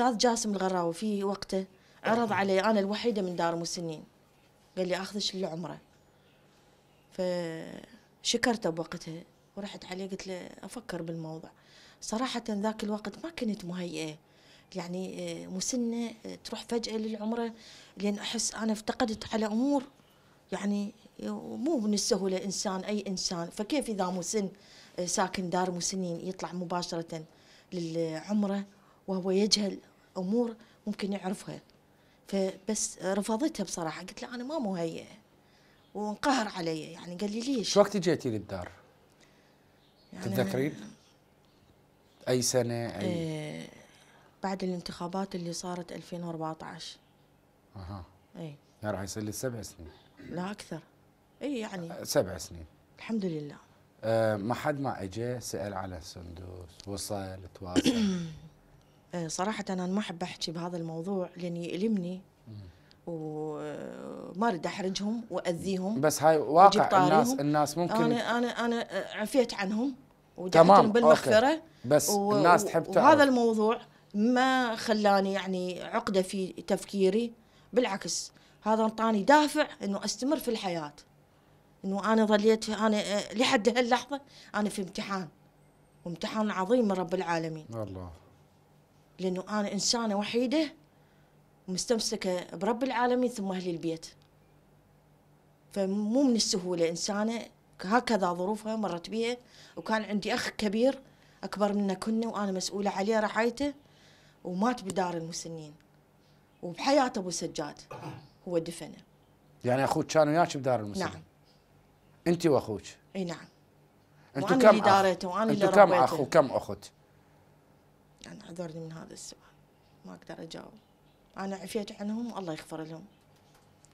الاستاذ جاسم الغراوي في وقته عرض علي انا الوحيده من دار مسنين قال لي اخذش عمره فشكرته بوقتها ورحت عليه قلت له افكر بالموضوع صراحه ذاك الوقت ما كنت مهيئه يعني آه، مسنه آه، تروح فجاه للعمره لان احس انا افتقدت على امور يعني آه، مو من السهوله انسان اي انسان فكيف اذا مسن ساكن دار مسنين يطلع مباشره للعمره وهو يجهل امور ممكن يعرفها فبس رفضتها بصراحه قلت له انا ما مهيئه وانقهر علي يعني قال لي ليش؟ شو وقت جيتي للدار؟ يعني تتذكرين؟ اي سنه اي آه بعد الانتخابات اللي صارت 2014 اها اي راح يصير لي سبع سنين لا اكثر اي يعني آه، سبع سنين الحمد لله آه ما حد ما اجى سال على السندوس وصل تواصل آه، صراحة أنا ما أحب أحكي بهذا الموضوع لأن يألمني وما اريد احرجهم واذيهم بس هاي واقع الناس الناس ممكن انا انا انا عفيت عنهم تمام بالمغفره بس و... الناس تحب تعرف وهذا الموضوع ما خلاني يعني عقده في تفكيري بالعكس هذا انطاني دافع انه استمر في الحياه انه انا ظليت انا آه، لحد هاللحظه انا في امتحان وامتحان عظيم من رب العالمين الله لأنه أنا إنسانة وحيدة ومستمسكة برب العالمين ثم أهل البيت فمو من السهولة إنسانة هكذا ظروفها مرت بيها وكان عندي أخ كبير أكبر منا كنا وأنا مسؤولة عليه رعايته ومات بدار المسنين وبحياة أبو سجاد هو دفنه يعني أخوك كان وياك بدار المسنين نعم أنت وأخوك أي نعم أنتوا كم أخ؟ أنتوا كم أخ وكم أخت؟ يعني اعذرني من هذا السؤال ما اقدر اجاوب انا عفيت عنهم الله يغفر لهم